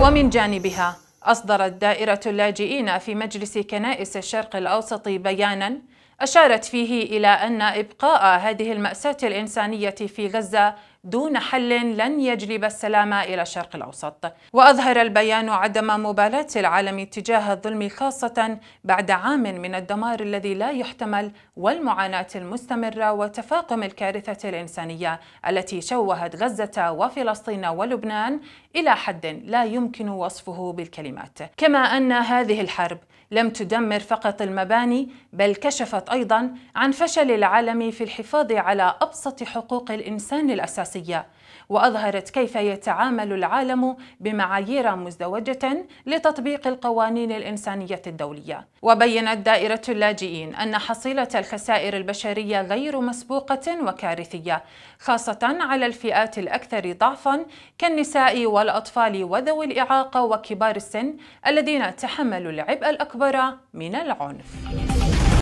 ومن جانبها أصدرت دائرة اللاجئين في مجلس كنائس الشرق الأوسط بياناً أشارت فيه إلى أن إبقاء هذه المأساة الإنسانية في غزة دون حل لن يجلب السلام إلى الشرق الأوسط وأظهر البيان عدم مبالاة العالم تجاه الظلم خاصة بعد عام من الدمار الذي لا يحتمل والمعاناة المستمرة وتفاقم الكارثة الإنسانية التي شوهت غزة وفلسطين ولبنان إلى حد لا يمكن وصفه بالكلمات كما أن هذه الحرب لم تدمر فقط المباني بل كشفت أيضا عن فشل العالم في الحفاظ على أبسط حقوق الإنسان الأساسية وأظهرت كيف يتعامل العالم بمعايير مزدوجة لتطبيق القوانين الإنسانية الدولية وبيّنت دائرة اللاجئين أن حصيلة الخسائر البشرية غير مسبوقة وكارثية خاصة على الفئات الأكثر ضعفا كالنساء والأطفال وذوي الإعاقة وكبار السن الذين تحملوا العبء الأكبر أكبر من العنف